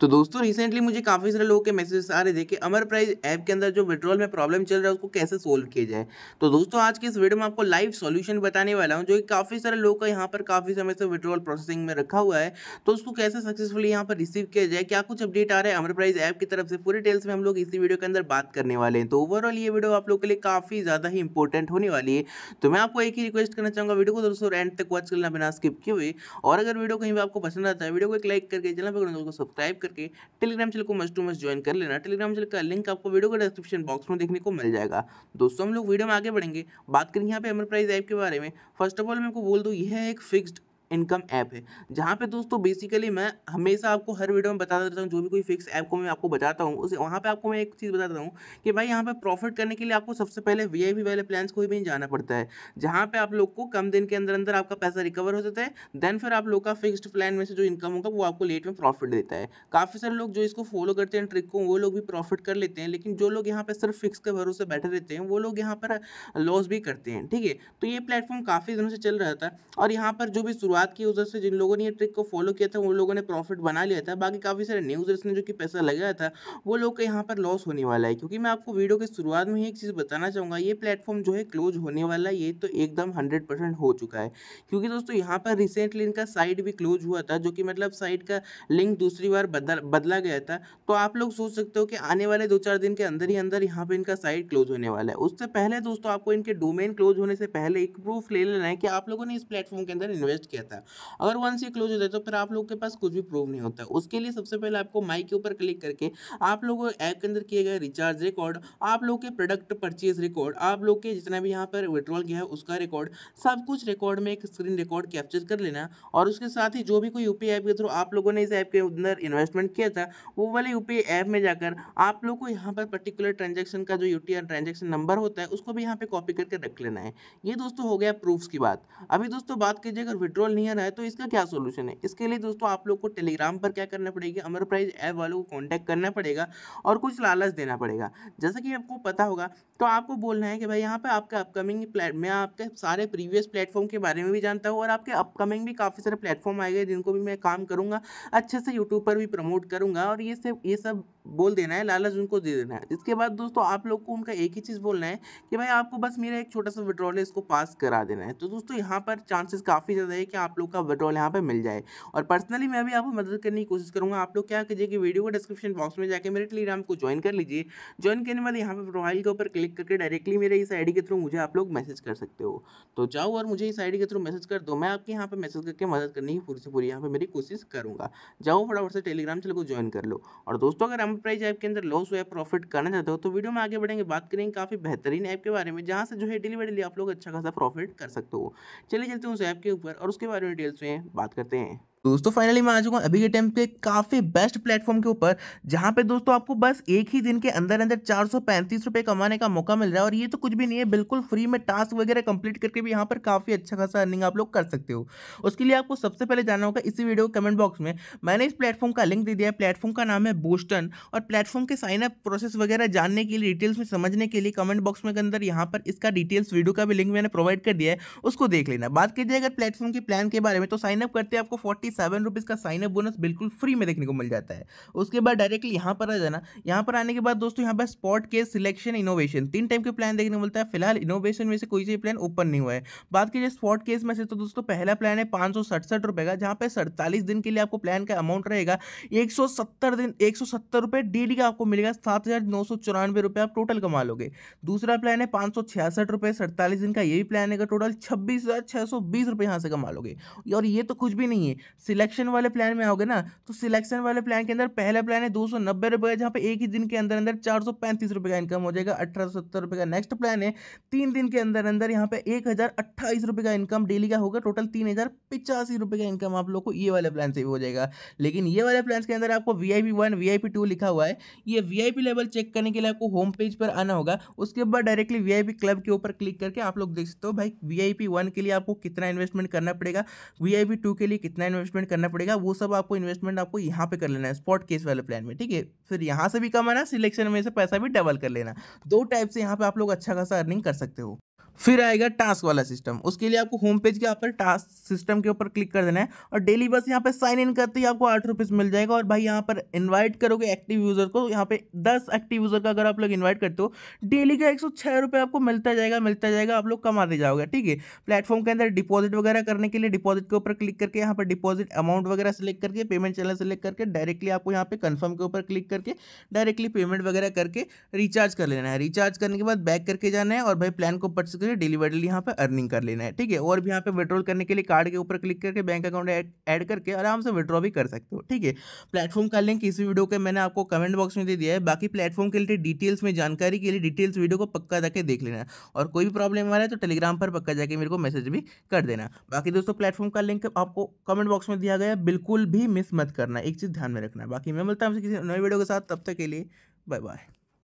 तो दोस्तों रिसेंटली मुझे काफ़ी सारे लोगों के मैसेज आ रहे थे कि अमर प्राइज ऐप के अंदर जो विड्रॉल में प्रॉब्लम चल रहा है उसको कैसे सोल्व किया जाए तो दोस्तों आज की इस वीडियो में आपको लाइव सॉल्यूशन बताने वाला हूँ जो कि काफ़ी सारे लोगों का यहाँ पर काफ़ी समय से विड्रॉल प्रोसेसिंग में रखा हुआ है तो उसको कैसे सक्सेसफुली यहाँ पर रिसीव किया जाए क्या कुछ अपडेट आ रहा है अमर प्राइज ऐप की तरफ से पूरे डिटेल्स में हम लोग इसी वीडियो के अंदर बात करने वाले हैं तो ओवरऑल ये वीडियो आप लोग के लिए काफ़ी ज़्यादा ही इंपॉर्टेंट होने वाली है तो मैं आपको एक ही रिक्वेस्ट करना चाहूँगा वीडियो को दोस्तों एंड तक वॉच करना बिना स्किप किए हुए और अगर वीडियो कहीं भी आपको पसंद आता है वीडियो को एक लाइक करके चलना सब्सक्राइब कर करके टेलीग्राम चैनल को मस्ट टू मस्ट ज्वाइन कर लेना टेलीग्राम चैनल का लिंक आपको वीडियो का डिस्क्रिप्शन बॉक्स में देखने को मिल जाएगा दोस्तों हम लोग वीडियो में आगे बढ़ेंगे बात करें यहाँ पे एमर प्राइज ऐप के बारे में फर्स्ट ऑफ ऑल मैं आपको बोल दूँ यह एक फिक्स्ड इनकम ऐप है जहाँ पे दोस्तों बेसिकली मैं हमेशा आपको हर वीडियो में बताता रहता हूँ जो भी कोई फिक्स ऐप को मैं आपको बताता हूँ उसे वहाँ पे आपको मैं एक चीज़ बताता हूँ कि भाई यहाँ पे प्रॉफिट करने के लिए आपको सबसे पहले वी वाले प्लान्स को भी जाना पड़ता है जहाँ पर आप लोग को कम दिन के अंदर अंदर आपका पैसा रिकवर हो जाता है देन फिर आप लोग का फिक्स्ड प्लान में से जो इनकम होगा वो आपको लेट में प्रॉफिट देता है काफ़ी सारे लोग जो इसको फॉलो करते हैं ट्रिक को वो लोग भी प्रॉफिट कर लेते हैं लेकिन जो लोग यहाँ पर सिर्फ फिक्स के भरोसे बैठे रहते हैं वो लोग यहाँ पर लॉस भी करते हैं ठीक है तो ये प्लेटफॉर्म काफ़ी दिनों से चल रहा था और यहाँ पर जो भी शुरुआत बात की उधर से जिन लोगों ने ये ट्रिक को फॉलो किया था उन लोगों ने प्रॉफिट बना लिया था बाकी काफ़ी सारे न्यूज़ ने जो कि पैसा लगाया था वो लोग का यहाँ पर लॉस होने वाला है क्योंकि मैं आपको वीडियो के शुरुआत में ही एक चीज़ बताना चाहूँगा ये प्लेटफॉर्म जो है क्लोज होने वाला है ये तो एकदम हंड्रेड परसेंट हो चुका है क्योंकि दोस्तों यहाँ पर रिसेंटली इनका साइट भी क्लोज हुआ था जो कि मतलब साइट का लिंक दूसरी बार बदला गया था तो आप लोग सोच सकते हो कि आने वाले दो चार दिन के अंदर ही अंदर यहाँ पर इनका साइट क्लोज होने वाला है उससे पहले दोस्तों आपको इनके डोमेन क्लोज होने से पहले एक प्रूफ ले लेना है कि आप लोगों ने इस प्लेटफॉर्म के अंदर इन्वेस्ट किया था रहता है अगर वंस ये क्लोज होता है तो फिर आप लोग के पास कुछ भी प्रूव नहीं होता है उसके लिए सबसे पहले आपको माइक के ऊपर क्लिक करके आप लोग ऐप के अंदर किए गए रिचार्ज रिकॉर्ड आप लोग के प्रोडक्ट परचेज रिकॉर्ड आप लोग के जितना भी यहाँ पर विड्रॉल किया है उसका रिकॉर्ड सब कुछ रिकॉर्ड में एक स्क्रीन रिकॉर्ड कैप्चर कर लेना और उसके साथ ही जो भी कोई यूपी ऐप के थ्रू आप लोगों ने इस ऐप के अंदर इन्वेस्टमेंट किया था वो वाले यूपीआई ऐप में जाकर आप लोग को यहाँ पर पर्टिकुलर ट्रांजेक्शन का जो यू ट्रांजेक्शन नंबर होता है उसको भी यहाँ पे कॉपी करके रख लेना है ये दोस्तों हो गया प्रूफ्स की बात अभी दोस्तों बात कीजिए अगर विड्रॉल नहीं आ रहा है तो इसका क्या सोल्यूशन है इसके लिए दोस्तों आप लोग को टेलीग्राम पर क्या करना पड़ेगा अमर प्राइज ऐप वालों को कॉन्टैक्ट करना पड़ेगा और कुछ लालच देना पड़ेगा जैसा कि आपको पता होगा तो आपको बोलना है कि भाई यहाँ पर आपके अपकमिंग प्लेट मैं आपके सारे प्रीवियस प्लेटफॉर्म के बारे में भी जानता हूँ और आपके अपकमिंग भी काफ़ी सारे प्लेटफॉर्म आए गए जिनको भी मैं काम करूँगा अच्छे से यूट्यूब पर भी प्रमोट करूँगा और ये सब ये सब बोल देना है लालच उनको दे देना है इसके बाद दोस्तों आप लोग को उनका एक ही चीज़ बोलना है कि भाई आपको बस मेरा एक छोटा सा विड्रॉल है इसको पास करा देना है तो दोस्तों यहाँ पर चांसेस काफ़ी ज़्यादा है कि आप लोग का विड्रॉल यहाँ पर मिल जाए और पर्सनली मैं भी आपको मदद करने की कोशिश करूँगा आप लोग क्या कीजिए कि वीडियो को डिस्क्रिप्शन बॉक्स में जाकर मेरे टेलीग्राम को ज्वाइन कर लीजिए ज्वाइन करने वाले यहाँ पर प्रोफाइल के ऊपर क्लिक करके डायरेक्टली मेरे इस आई के थ्रू मुझे आप लोग मैसेज कर सकते हो तो जाओ और मुझे इस आई के थ्रू मैसेज कर दो मैं आपके यहाँ पर मैसेज करके मदद करने की पूरी से पूरी यहाँ पर मेरी कोशिश करूँगा जाओ फटाफट से टेलीग्राम चैनल को ज्वाइन कर लो और दोस्तों अगर हम करंट प्राइस ऐप के अंदर लॉस है प्रॉफिट करना चाहते हो तो वीडियो में आगे बढ़ेंगे बात करेंगे काफ़ी बेहतरीन ऐप के बारे में जहाँ से जो है डिलीवरी बाई आप लोग अच्छा खासा प्रॉफिट कर सकते हो चलिए चलते हैं उस ऐप के ऊपर और उसके बारे में डिटेल्स में बात करते हैं दोस्तों फाइनली मैं आ चुका हूँ अभी के टाइम पे काफ़ी बेस्ट प्लेटफॉर्म के ऊपर जहाँ पे दोस्तों आपको बस एक ही दिन के अंदर अंदर चार सौ पैंतीस रुपये कमाने का मौका मिल रहा है और ये तो कुछ भी नहीं है बिल्कुल फ्री में टास्क वगैरह कंप्लीट करके भी यहाँ पर काफ़ी अच्छा खासा अर्निंग आप लोग कर सकते हो उसके लिए आपको सबसे पहले जाना होगा इसी वीडियो के कमेंट बॉक्स में मैंने इस प्लेटफॉर्म का लिंक दे दिया है प्लेटफॉर्म का नाम है बोस्टन और प्लेटफॉर्म के साइनअप प्रोसेस वगैरह जानने के लिए डिटेल्स में समझने के लिए कमेंट बॉक्स में अंदर यहाँ पर इसका डिटेल्स वीडियो का भी लिंक मैंने प्रोवाइड कर दिया है उसको देख लेना बात कीजिए अगर प्लेटफॉर्म के प्लान के बारे में तो साइनअप करते आपको फोर्टी कि सेवन रुपीज़ का साइन अप बोनस बिल्कुल फ्री में देखने को मिल जाता है उसके बाद डायरेक्टली यहाँ पर आ जाना यहाँ पर आने के बाद दोस्तों यहाँ पर स्पॉट के सिलेक्शन इनोवेशन तीन टाइप के प्लान देखने को मिलता है फिलहाल इनोवेशन में से कोई से प्लान ओपन नहीं हुआ है बात कीजिए स्पॉट केस में से तो दोस्तों पहला प्लान है पाँच सौ सड़सठ रुपये का जहाँ पर सड़तालीस दिन के लिए आपको प्लान का अमाउंट रहेगा एक सौ सत्तर दिन एक सौ सत्तर रुपये डेली का आपको मिलेगा सात हज़ार नौ सौ चौरानवे रुपये आप टोटल कमा लोगे दूसरा प्लान है पाँच सौ छियासठ रुपये सड़तालीस दिन का ये भी प्लान है टोटल छब्बीस हज़ार छः सौ बीस रुपये यहाँ से कमा लोगे और ये तो कुछ भी नहीं है सिलेक्शन वाले प्लान में आओगे ना तो सिलेक्शन वाले प्लान के अंदर पहला प्लान है दो सौ नब्बे रुपये जहाँ पे एक ही दिन के अंदर अंदर चार सौ पैंतीस रुपये का इनकम हो जाएगा अठारह सौ सत्तर रुपये का नेक्स्ट प्लान है तीन दिन के अंदर अंदर यहाँ पे एक हज़ार अट्ठाईस रुपये का इनकम डेली का होगा टोटल तीन हज़ार पिचासी रुपये का इनकम आप लोग को ये वाले प्लान से भी हो जाएगा लेकिन ये वाले प्लान के अंदर आपको V I P one V I P two लिखा हुआ है ये V I P level check करने के लिए आपको होम पेज पर आना होगा उसके बाद directly V I P club के ऊपर क्लिक करके आप लोग देख सकते हो भाई वी आई पी वन के लिए आपको कितना इन्वेस्टमेंट करना पड़ेगा वी आई पी टू के लिए कितना इन्वेस्ट इन्वेस्टमेंट करना पड़ेगा वो सब आपको इन्वेस्टमेंट आपको यहाँ पे कर लेना है स्पॉट केस वाले प्लान में ठीक है फिर यहाँ से भी कमाना सिलेक्शन में से पैसा भी डबल कर लेना दो टाइप से यहाँ पे आप लोग अच्छा खासा अर्निंग कर सकते हो फिर आएगा टास्क वाला सिस्टम उसके लिए आपको होम पेज के यहाँ पर टास्क सिस्टम के ऊपर क्लिक कर देना है और डेली बस यहाँ पर साइन इन करते ही आपको आठ रुपीज़ मिल जाएगा और भाई यहाँ पर इनवाइट करोगे एक्टिव यूज़र को यहाँ पे दस एक्टिव यूज़र का अगर आप लोग इन्वाइट करते हो डेली का एक सौ आपको मिलता जाएगा मिलता जाएगा आप लोग कमाते जाओगे ठीक है प्लेटफॉर्म के अंदर डिपॉजिट वगैरह करने के लिए डिपॉजिट के ऊपर क्लिक करके यहाँ पर डिपॉजिट अमाउंट वगैरह सेलेक्ट करके पेमेंट चैनल सेलेक्ट करके डायरेक्टली आपको यहाँ पे कन्फर्म के ऊपर क्लिक करके डायरेक्टली पेमेंट वगैरह करके रिचार्ज कर लेना है रिचार्ज करने के बाद बैक करके जाना है और भाई प्लान को परचेज सकते हैं डिलीवरली यहाँ पर अर्निंग कर लेना है ठीक है और भी यहाँ पे विड्रॉल करने के लिए कार्ड के ऊपर क्लिक करके बैंक अकाउंट ऐड करके आराम से विड्रॉ भी कर सकते हो ठीक है प्लेटफॉर्म का लिंक इस वीडियो के मैंने आपको कमेंट बॉक्स में दे दिया है बाकी प्लेटफॉर्म के लिए डिटेल्स में जानकारी के लिए डिटेल्स वीडियो को पक्का जाके देख लेना और कोई भी प्रॉब्लम आ रहा है तो टेलीग्राम पर पक्का जाके मेरे को मैसेज भी कर देना बाकी दोस्तों प्लेटफॉर्म का लिंक आपको कमेंट बॉक्स में दिया गया बिल्कुल भी मिस मत करना एक चीज़ ध्यान में रखना बाकी मैं मिलता हूँ किसी नई वीडियो के साथ तब तक के लिए बाय बाय